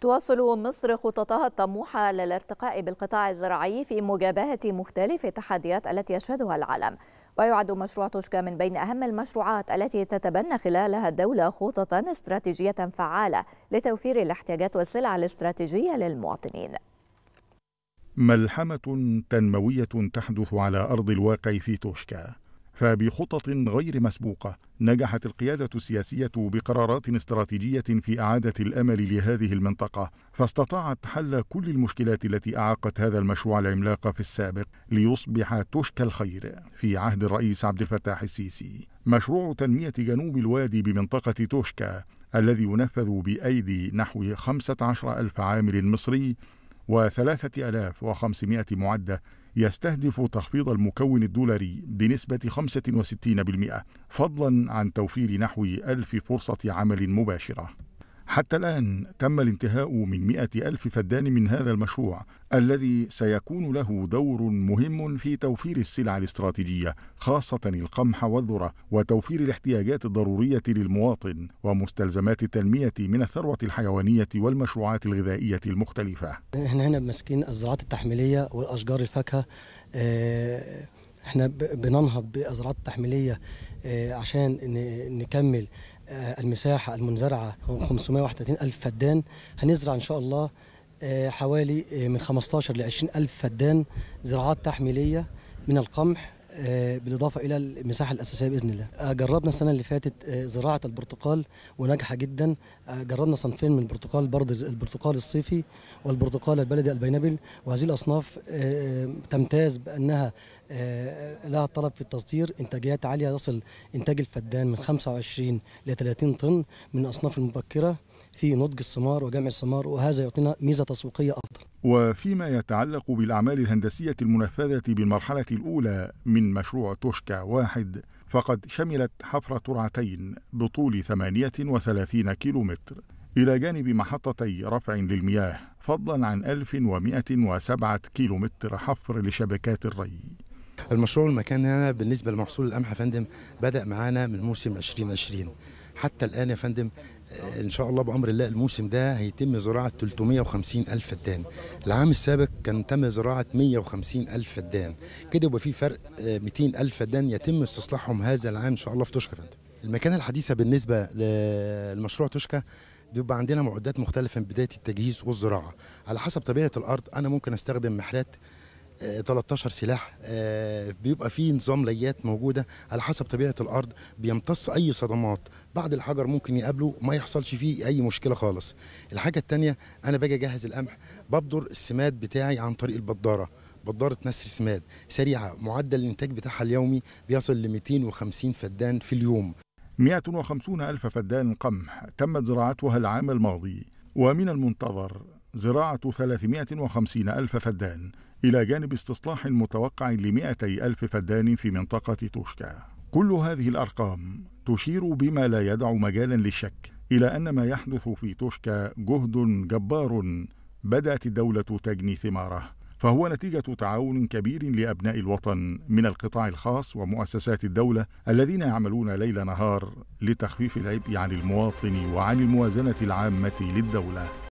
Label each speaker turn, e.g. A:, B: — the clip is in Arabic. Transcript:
A: تواصل مصر خططها الطموحة للارتقاء بالقطاع الزراعي في مجابهة مختلف التحديات التي يشهدها العالم ويعد مشروع توشكا من بين أهم المشروعات التي تتبنى خلالها الدولة خططا استراتيجية فعالة لتوفير الاحتياجات والسلع الاستراتيجية للمواطنين
B: ملحمة تنموية تحدث على أرض الواقع في توشكا فبخطط غير مسبوقة نجحت القيادة السياسية بقرارات استراتيجية في إعادة الأمل لهذه المنطقة فاستطاعت حل كل المشكلات التي أعاقت هذا المشروع العملاق في السابق ليصبح تشكى الخير في عهد الرئيس عبد الفتاح السيسي مشروع تنمية جنوب الوادي بمنطقة توشكا الذي ينفذ بأيدي نحو 15 ألف عامل مصري و 3500 معدة يستهدف تخفيض المكون الدولاري بنسبة 65% فضلا عن توفير نحو ألف فرصة عمل مباشرة حتى الآن تم الانتهاء من مئة ألف فدان من هذا المشروع الذي سيكون له دور مهم في توفير السلع الاستراتيجية خاصة القمح والذرة وتوفير الاحتياجات الضرورية للمواطن ومستلزمات التنمية من الثروة الحيوانية والمشروعات الغذائية المختلفة
A: احنا هنا ماسكين الزراعات التحميلية والأشجار الفاكهة آه، احنا بننهض بأزراعات تحميلية آه، عشان نكمل آه، المساحة المنزرعة 531 ألف فدان هنزرع إن شاء الله آه، حوالي آه، من 15 ل 20 ألف فدان زراعات تحميلية من القمح آه، بالاضافه الى المساحه الاساسيه باذن الله. آه، جربنا السنه اللي فاتت آه، زراعه البرتقال وناجحه جدا، جربنا صنفين من البرتقال برضه البرتقال الصيفي والبرتقال البلدي البينابل وهذه الاصناف تمتاز بانها لها طلب في التصدير انتاجيات عاليه يصل انتاج الفدان من 25 ل 30 طن من الاصناف المبكره في نضج الثمار وجمع الثمار وهذا يعطينا ميزه تسويقيه
B: وفيما يتعلق بالأعمال الهندسية المنفذة بالمرحلة الأولى من مشروع توشكا واحد فقد شملت حفر ترعتين بطول 38 كيلومتر إلى جانب محطتي رفع للمياه فضلا عن 1107 كيلومتر حفر
C: لشبكات الري المشروع المكان هنا بالنسبة لمحصول القمح يا فندم بدأ معانا من موسم 2020 حتى الآن يا فندم آه، إن شاء الله بأمر الله الموسم ده هيتم زراعة 350 ألف فدان العام السابق كان تم زراعة 150 ألف فدان كده يبقى في فرق 200 آه، ألف فدان يتم استصلاحهم هذا العام إن شاء الله في توشكا فندم المكان الحديثة بالنسبة للمشروع توشكا بيبقى عندنا معدات مختلفة من بداية التجهيز والزراعة على حسب طبيعة الأرض أنا ممكن أستخدم محرات 13 آه، سلاح آه، بيبقى فيه نظام ليات موجوده على حسب طبيعه الارض بيمتص اي صدمات بعد الحجر ممكن يقابله ما يحصلش فيه اي مشكله خالص الحاجه الثانيه انا باجي اجهز القمح ببدر السماد بتاعي عن طريق البداره بضارة نسر سماد سريعة معدل الإنتاج بتاعها اليومي بيصل ل 250 فدان في اليوم 150 ألف فدان قمح تمت زراعتها العام الماضي ومن
B: المنتظر زراعة 350 ألف فدان إلى جانب استصلاح متوقع ل 200 ألف فدان في منطقة توشكا كل هذه الأرقام تشير بما لا يدع مجالا للشك إلى أن ما يحدث في توشكا جهد جبار بدأت الدولة تجني ثماره فهو نتيجة تعاون كبير لأبناء الوطن من القطاع الخاص ومؤسسات الدولة الذين يعملون ليل نهار لتخفيف العبء عن المواطن وعن الموازنة العامة للدولة